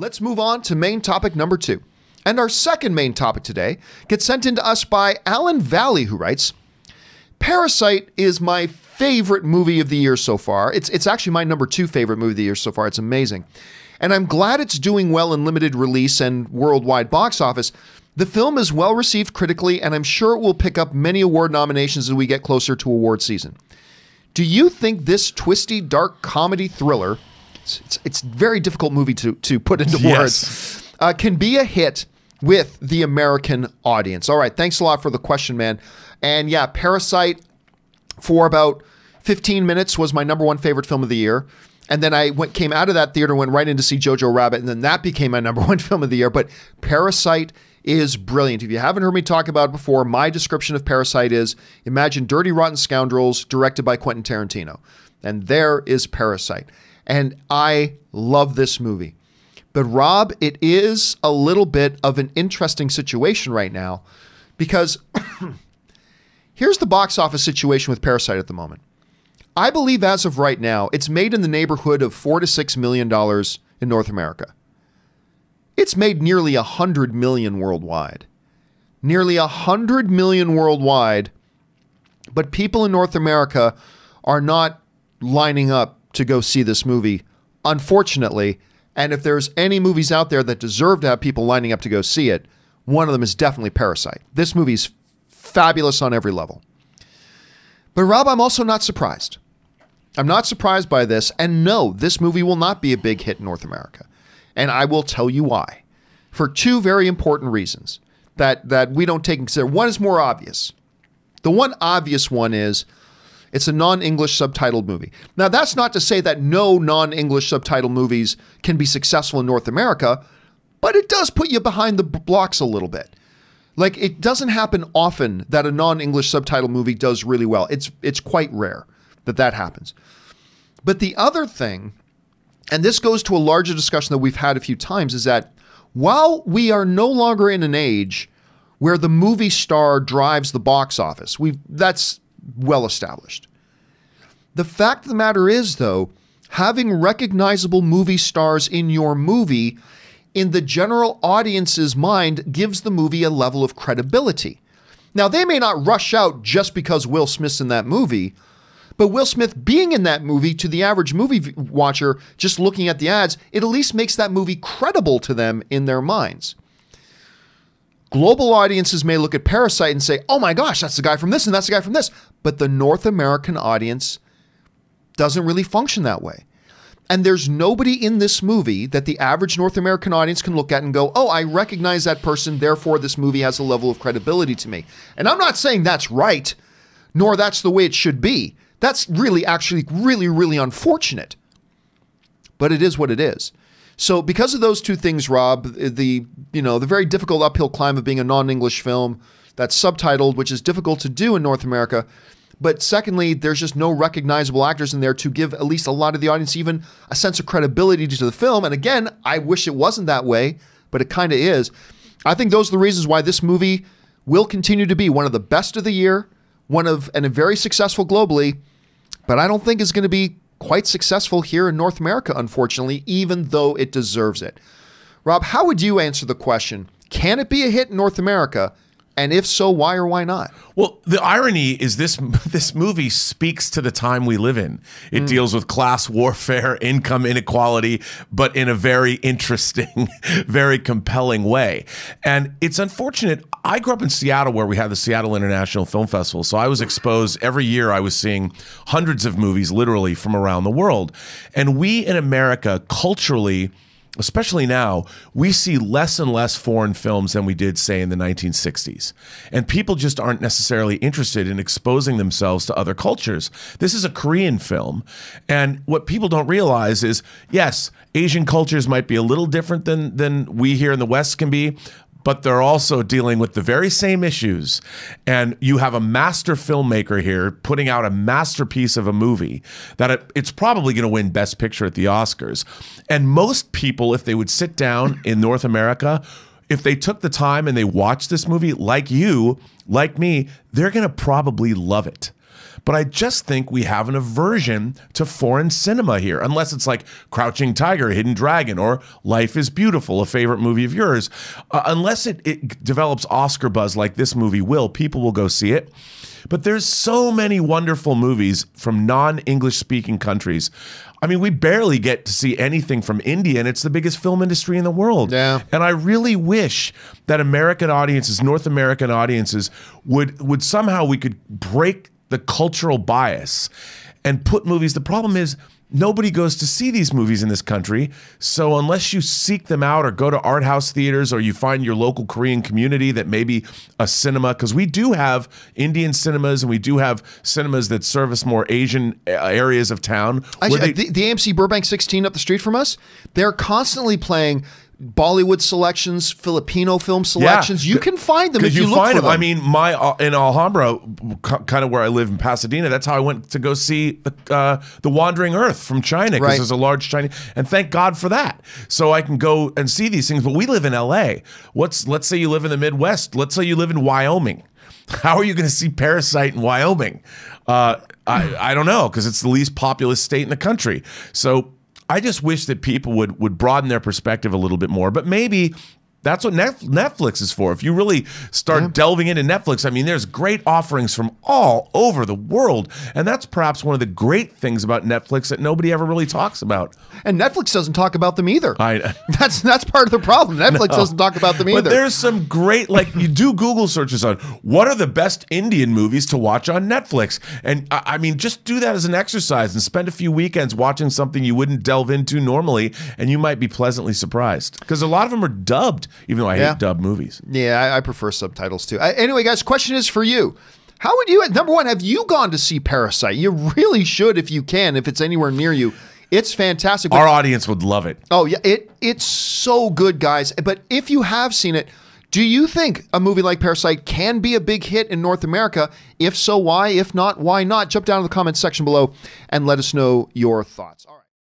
Let's move on to main topic number two. And our second main topic today gets sent in to us by Alan Valley, who writes Parasite is my favorite movie of the year so far. It's, it's actually my number two favorite movie of the year so far. It's amazing. And I'm glad it's doing well in limited release and worldwide box office. The film is well received critically, and I'm sure it will pick up many award nominations as we get closer to award season. Do you think this twisty, dark comedy thriller it's, it's, it's very difficult movie to, to put into yes. words, uh, can be a hit with the American audience. All right, thanks a lot for the question, man. And yeah, Parasite for about 15 minutes was my number one favorite film of the year. And then I went, came out of that theater, went right in to see Jojo Rabbit, and then that became my number one film of the year. But Parasite is brilliant. If you haven't heard me talk about it before, my description of Parasite is imagine Dirty Rotten Scoundrels directed by Quentin Tarantino. And there is Parasite and I love this movie. But Rob, it is a little bit of an interesting situation right now because here's the box office situation with Parasite at the moment. I believe as of right now, it's made in the neighborhood of four to six million dollars in North America. It's made nearly a hundred million worldwide. Nearly a hundred million worldwide, but people in North America are not lining up to go see this movie, unfortunately. And if there's any movies out there that deserve to have people lining up to go see it, one of them is definitely Parasite. This movie's fabulous on every level. But Rob, I'm also not surprised. I'm not surprised by this. And no, this movie will not be a big hit in North America. And I will tell you why. For two very important reasons that, that we don't take into consideration. One is more obvious. The one obvious one is it's a non English subtitled movie. Now, that's not to say that no non English subtitle movies can be successful in North America, but it does put you behind the blocks a little bit. Like, it doesn't happen often that a non English subtitle movie does really well. It's, it's quite rare that that happens. But the other thing, and this goes to a larger discussion that we've had a few times, is that while we are no longer in an age where the movie star drives the box office, we that's well established. The fact of the matter is, though, having recognizable movie stars in your movie in the general audience's mind gives the movie a level of credibility. Now, they may not rush out just because Will Smith's in that movie, but Will Smith being in that movie to the average movie watcher just looking at the ads, it at least makes that movie credible to them in their minds. Global audiences may look at Parasite and say, oh my gosh, that's the guy from this and that's the guy from this. But the North American audience doesn't really function that way. And there's nobody in this movie that the average North American audience can look at and go, oh, I recognize that person, therefore this movie has a level of credibility to me. And I'm not saying that's right, nor that's the way it should be. That's really, actually, really, really unfortunate. But it is what it is. So because of those two things, Rob, the you know the very difficult uphill climb of being a non-English film that's subtitled, which is difficult to do in North America. But secondly, there's just no recognizable actors in there to give at least a lot of the audience even a sense of credibility to the film. And again, I wish it wasn't that way, but it kind of is. I think those are the reasons why this movie will continue to be one of the best of the year, one of and very successful globally. But I don't think it's going to be quite successful here in North America, unfortunately, even though it deserves it. Rob, how would you answer the question? Can it be a hit in North America and if so, why or why not? Well, the irony is this this movie speaks to the time we live in. It mm. deals with class warfare, income inequality, but in a very interesting, very compelling way. And it's unfortunate. I grew up in Seattle where we had the Seattle International Film Festival. So I was exposed every year I was seeing hundreds of movies literally from around the world. And we in America culturally especially now, we see less and less foreign films than we did, say, in the 1960s. And people just aren't necessarily interested in exposing themselves to other cultures. This is a Korean film. And what people don't realize is yes, Asian cultures might be a little different than, than we here in the West can be, but they're also dealing with the very same issues. And you have a master filmmaker here putting out a masterpiece of a movie that it, it's probably going to win Best Picture at the Oscars. And most people, if they would sit down in North America, if they took the time and they watched this movie, like you, like me, they're going to probably love it. But I just think we have an aversion to foreign cinema here, unless it's like Crouching Tiger, Hidden Dragon, or Life is Beautiful, a favorite movie of yours. Uh, unless it, it develops Oscar buzz like this movie will, people will go see it. But there's so many wonderful movies from non-English speaking countries. I mean, we barely get to see anything from India, and it's the biggest film industry in the world. Yeah. And I really wish that American audiences, North American audiences, would would somehow we could break the cultural bias and put movies. The problem is nobody goes to see these movies in this country. So unless you seek them out or go to art house theaters or you find your local Korean community that maybe a cinema, because we do have Indian cinemas and we do have cinemas that service more Asian uh, areas of town. they, the, the AMC Burbank 16 up the street from us, they're constantly playing Bollywood selections, Filipino film selections. Yeah. You can find them if you, you look find for them. them. I mean, my uh, in Alhambra, kind of where I live in Pasadena, that's how I went to go see the, uh, the Wandering Earth from China because right. there's a large Chinese, and thank God for that. So I can go and see these things. But we live in L.A. What's let's say you live in the Midwest. Let's say you live in Wyoming. How are you going to see Parasite in Wyoming? Uh, I I don't know because it's the least populous state in the country. So I just wish that people would would broaden their perspective a little bit more. But maybe that's what Netflix is for. If you really start yeah. delving into Netflix, I mean, there's great offerings from all over the world. And that's perhaps one of the great things about Netflix that nobody ever really talks about. And Netflix doesn't talk about them either. I, that's that's part of the problem. Netflix no. doesn't talk about them either. But there's some great, like, you do Google searches on what are the best Indian movies to watch on Netflix. And I mean, just do that as an exercise and spend a few weekends watching something you wouldn't delve into normally. And you might be pleasantly surprised because a lot of them are dubbed even though I yeah. hate dubbed movies. Yeah, I, I prefer subtitles too. I, anyway, guys, question is for you. How would you, number one, have you gone to see Parasite? You really should if you can, if it's anywhere near you. It's fantastic. Our audience would love it. Oh, yeah. it It's so good, guys. But if you have seen it, do you think a movie like Parasite can be a big hit in North America? If so, why? If not, why not? Jump down in the comments section below and let us know your thoughts.